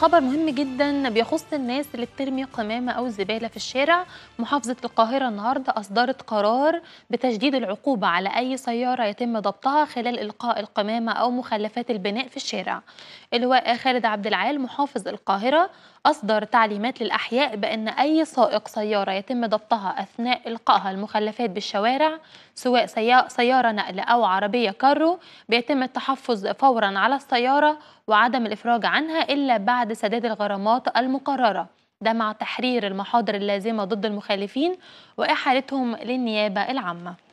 خبر مهم جدا بيخص الناس اللي بترمي قمامة أو زبالة في الشارع محافظة القاهرة النهاردة أصدرت قرار بتشديد العقوبة على أي سيارة يتم ضبطها خلال إلقاء القمامة أو مخلفات البناء في الشارع اللواء خالد عبد العال محافظ القاهرة أصدر تعليمات للأحياء بأن أي سائق سيارة يتم ضبطها أثناء إلقائها المخلفات بالشوارع سواء سيارة نقل أو عربية كارو بيتم التحفظ فورا على السيارة وعدم الإفراج عنها إلا بعد بعد سداد الغرامات المقررة ده مع تحرير المحاضر اللازمة ضد المخالفين وإحالتهم للنيابة العامة